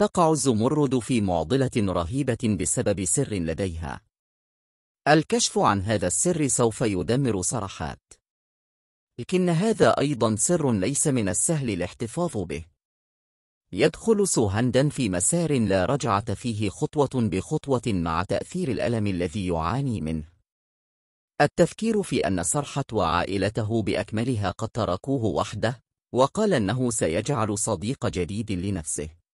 تقع الزمرد في معضلة رهيبة بسبب سر لديها الكشف عن هذا السر سوف يدمر صرحات لكن هذا أيضا سر ليس من السهل الاحتفاظ به يدخل سوهندا في مسار لا رجعة فيه خطوة بخطوة مع تأثير الألم الذي يعاني منه التفكير في أن سرحت وعائلته بأكملها قد تركوه وحده وقال أنه سيجعل صديق جديد لنفسه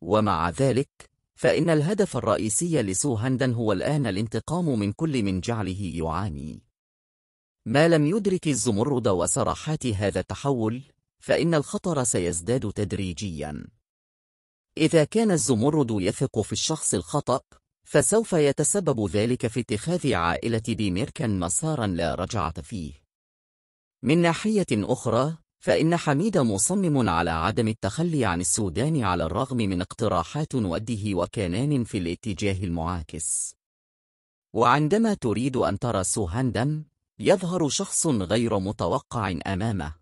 ومع ذلك فإن الهدف الرئيسي لسو هندن هو الآن الانتقام من كل من جعله يعاني ما لم يدرك الزمرد وسرحات هذا التحول فإن الخطر سيزداد تدريجيا إذا كان الزمرد يثق في الشخص الخطأ فسوف يتسبب ذلك في اتخاذ عائلة ديميركن مسارا لا رجعة فيه من ناحية أخرى فإن حميد مصمم على عدم التخلي عن السودان على الرغم من اقتراحات وده وكنان في الاتجاه المعاكس وعندما تريد أن ترى سوهاندم يظهر شخص غير متوقع أمامه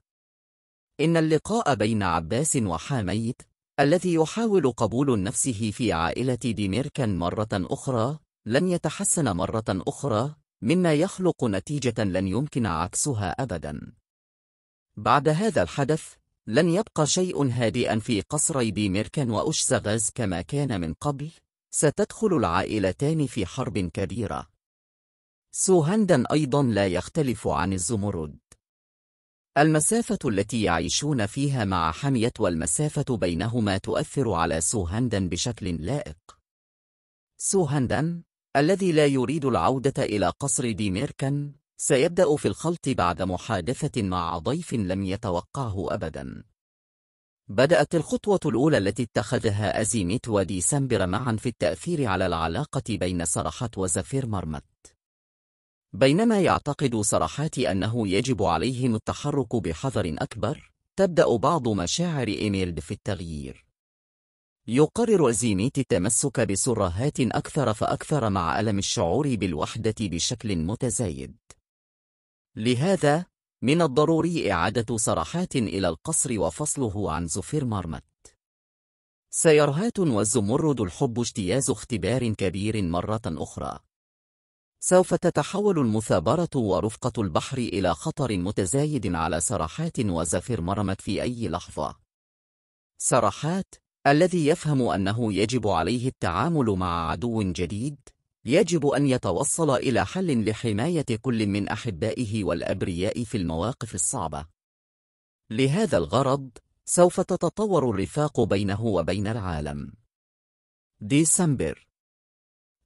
إن اللقاء بين عباس وحاميد الذي يحاول قبول نفسه في عائلة ديميركن مرة أخرى لن يتحسن مرة أخرى مما يخلق نتيجة لن يمكن عكسها أبداً بعد هذا الحدث لن يبقى شيء هادئا في قصري ديميركن وأشسغاز كما كان من قبل ستدخل العائلتان في حرب كبيرة سوهندن أيضا لا يختلف عن الزمرد المسافة التي يعيشون فيها مع حمية والمسافة بينهما تؤثر على سوهندن بشكل لائق سوهندن الذي لا يريد العودة إلى قصر ديميركن سيبدأ في الخلط بعد محادثة مع ضيف لم يتوقعه أبدا بدأت الخطوة الأولى التي اتخذها أزيميت وديسمبر معا في التأثير على العلاقة بين سرحات وزفير مرمت بينما يعتقد سرحات أنه يجب عليهم التحرك بحذر أكبر تبدأ بعض مشاعر إيميلد في التغيير يقرر أزيميت التمسك بسرهات أكثر فأكثر مع ألم الشعور بالوحدة بشكل متزايد لهذا من الضروري إعادة سرحات إلى القصر وفصله عن زفير مرمت سيرهات والزمرد الحب اجتياز اختبار كبير مرة أخرى سوف تتحول المثابرة ورفقة البحر إلى خطر متزايد على سرحات وزفير مرمت في أي لحظة سرحات الذي يفهم أنه يجب عليه التعامل مع عدو جديد يجب أن يتوصل إلى حل لحماية كل من أحبائه والأبرياء في المواقف الصعبة. لهذا الغرض، سوف تتطور الرفاق بينه وبين العالم. ديسمبر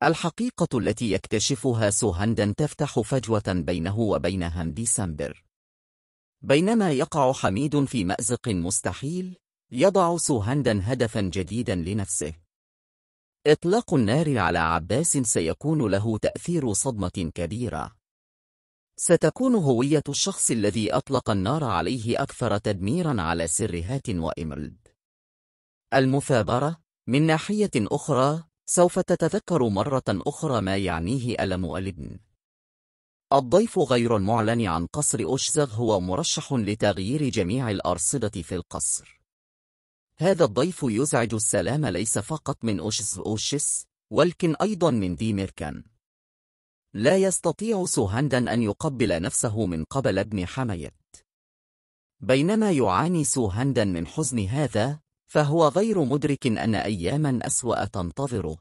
الحقيقة التي يكتشفها سوهندن تفتح فجوة بينه وبين هم ديسمبر. بينما يقع حميد في مأزق مستحيل، يضع سوهندن هدفا جديدا لنفسه. إطلاق النار على عباس سيكون له تأثير صدمة كبيرة ستكون هوية الشخص الذي أطلق النار عليه أكثر تدميرا على سرهات وإمرد المثابرة من ناحية أخرى سوف تتذكر مرة أخرى ما يعنيه ألم الابن الضيف غير المعلن عن قصر أشزغ هو مرشح لتغيير جميع الأرصدة في القصر هذا الضيف يزعج السلام ليس فقط من أوشس أوشس ولكن أيضا من ديميركان لا يستطيع سوهندن أن يقبل نفسه من قبل ابن حميت. بينما يعاني سوهندن من حزن هذا فهو غير مدرك أن أياما أسوأ تنتظره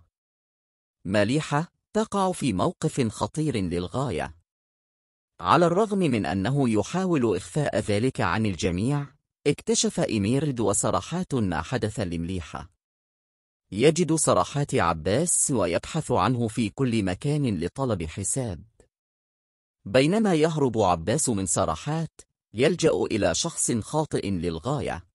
مليحة تقع في موقف خطير للغاية على الرغم من أنه يحاول إخفاء ذلك عن الجميع اكتشف إميرد وصرحات حدث لمليحة يجد صرحات عباس ويبحث عنه في كل مكان لطلب حساب بينما يهرب عباس من صرحات يلجأ إلى شخص خاطئ للغاية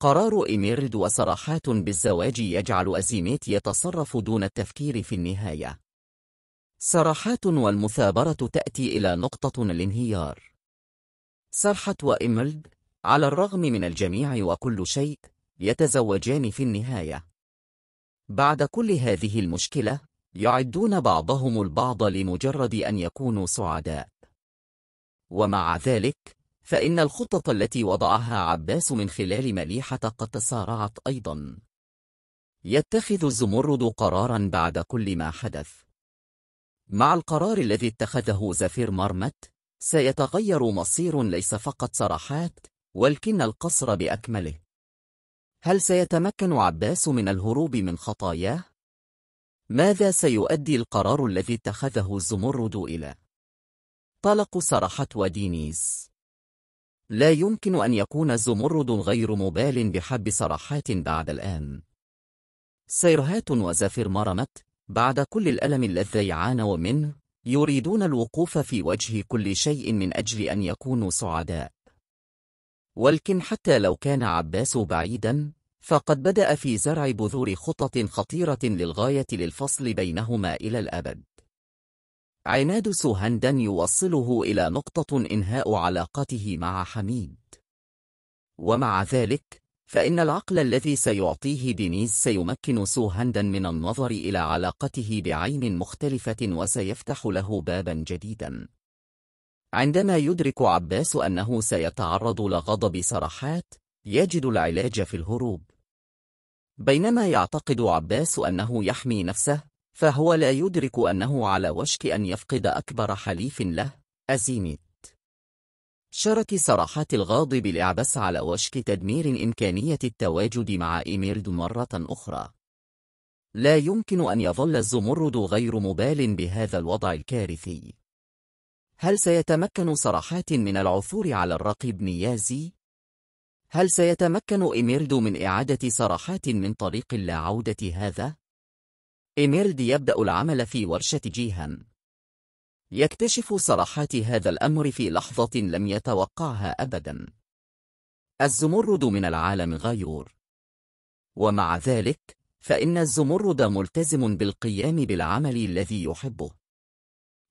قرار إميرد وصرحات بالزواج يجعل أزيميت يتصرف دون التفكير في النهاية صرحات والمثابرة تأتي إلى نقطة الانهيار سرحت وإملد على الرغم من الجميع وكل شيء يتزوجان في النهاية بعد كل هذه المشكلة يعدون بعضهم البعض لمجرد أن يكونوا سعداء ومع ذلك فإن الخطط التي وضعها عباس من خلال مليحة قد تسارعت أيضا يتخذ الزمرد قرارا بعد كل ما حدث مع القرار الذي اتخذه زفير مرمت سيتغير مصير ليس فقط سراحات ولكن القصر بأكمله هل سيتمكن عباس من الهروب من خطاياه؟ ماذا سيؤدي القرار الذي اتخذه الزمرد إلى؟ طلق سرحة ودينيس لا يمكن أن يكون زمرد غير مبال بحب سرحات بعد الآن سيرهات وزفير مرمت بعد كل الألم الذي عانوا منه يريدون الوقوف في وجه كل شيء من أجل أن يكونوا سعداء ولكن حتى لو كان عباس بعيدا فقد بدأ في زرع بذور خطط خطيرة للغاية للفصل بينهما إلى الأبد عناد سهندا يوصله إلى نقطة إنهاء علاقته مع حميد ومع ذلك فإن العقل الذي سيعطيه دينيز سيمكن سوهندا من النظر إلى علاقته بعين مختلفة وسيفتح له بابا جديدا عندما يدرك عباس أنه سيتعرض لغضب سرحات، يجد العلاج في الهروب. بينما يعتقد عباس أنه يحمي نفسه، فهو لا يدرك أنه على وشك أن يفقد أكبر حليف له، أزيميت. شرك سرحات الغاضب الإعباس على وشك تدمير إمكانية التواجد مع إيميرد مرة أخرى. لا يمكن أن يظل الزمرد غير مبال بهذا الوضع الكارثي. هل سيتمكن صراحات من العثور على الرقيب نيازي؟ هل سيتمكن إميرد من إعادة صراحات من طريق اللاعودة هذا؟ إميرد يبدأ العمل في ورشة جيهان. يكتشف صراحات هذا الأمر في لحظة لم يتوقعها أبدا. الزمرد من العالم غيور. ومع ذلك، فإن الزمرد ملتزم بالقيام بالعمل الذي يحبه.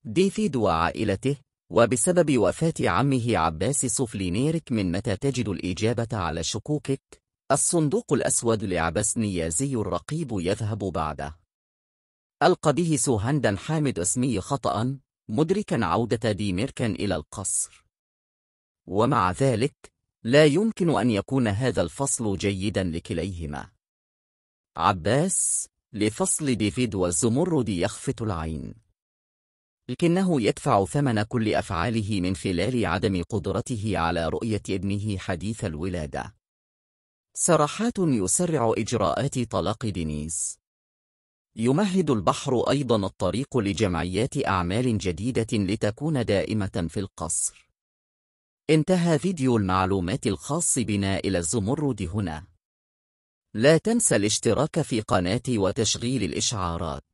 ديفيد وعائلته وبسبب وفاة عمه عباس سوفلينيرك من متى تجد الإجابة على شكوكك الصندوق الأسود لعباس نيازي الرقيب يذهب بعده ألقى به سوهندا حامد اسمي خطأ مدركا عودة ديميركا إلى القصر ومع ذلك لا يمكن أن يكون هذا الفصل جيدا لكليهما عباس لفصل ديفيد والزمرد يخفت العين لكنه يدفع ثمن كل أفعاله من خلال عدم قدرته على رؤية ابنه حديث الولادة. سرحات يسرع إجراءات طلاق دينيز يمهد البحر أيضا الطريق لجمعيات أعمال جديدة لتكون دائمة في القصر انتهى فيديو المعلومات الخاص بنا إلى الزمرد هنا لا تنسى الاشتراك في قناتي وتشغيل الإشعارات